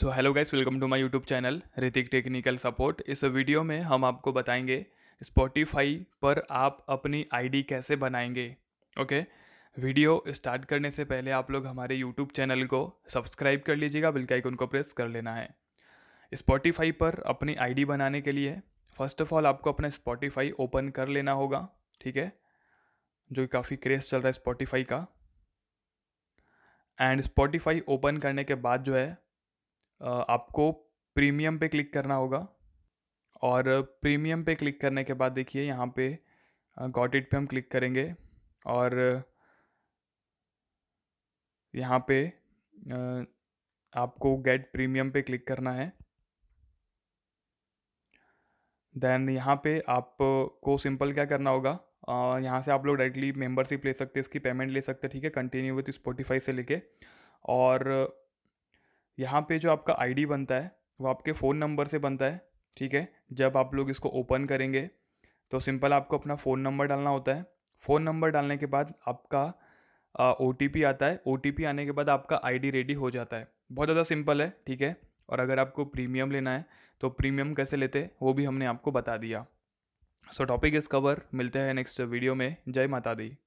so hello guys welcome to my YouTube channel Hrithik technical support इस वीडियो में हम आपको बताएंगे स्पॉटिफाई पर आप अपनी आईडी कैसे बनाएंगे ओके वीडियो स्टार्ट करने से पहले आप लोग हमारे यूट्यूब चैनल को सब्सक्राइब कर लीजिएगा बिल आइकन को प्रेस कर लेना है स्पॉटिफाई पर अपनी आई बनाने के लिए फ़र्स्ट ऑफ ऑल आपको अपना स्पॉटिफाई ओपन कर लेना होगा ठीक है जो काफ़ी क्रेज चल रहा है स्पॉटिफाई का एंड स्पॉटिफाई ओपन करने के बाद जो है आपको प्रीमियम पे क्लिक करना होगा और प्रीमियम पे क्लिक करने के बाद देखिए यहाँ पे गॉट इट पे हम क्लिक करेंगे और यहाँ पे आपको गेट प्रीमियम पे क्लिक करना है देन यहाँ पे आपको सिंपल क्या करना होगा यहाँ से आप लोग डायरेक्टली मेंबरशिप ले सकते हैं इसकी पेमेंट ले सकते हैं ठीक है कंटिन्यू विथ स्पॉटिफाई से लेके और यहाँ पे जो आपका आईडी बनता है वो आपके फ़ोन नंबर से बनता है ठीक है जब आप लोग इसको ओपन करेंगे तो सिंपल आपको अपना फ़ोन नंबर डालना होता है फ़ोन नंबर डालने के बाद आपका ओ आता है ओ आने के बाद आपका आई रेडी हो जाता है बहुत ज़्यादा सिंपल है ठीक है और अगर आपको प्रीमियम लेना है तो प्रीमियम कैसे लेते वो भी हमने आपको बता दिया सो टॉपिक इज़ कवर मिलते हैं नेक्स्ट वीडियो में जय माता दी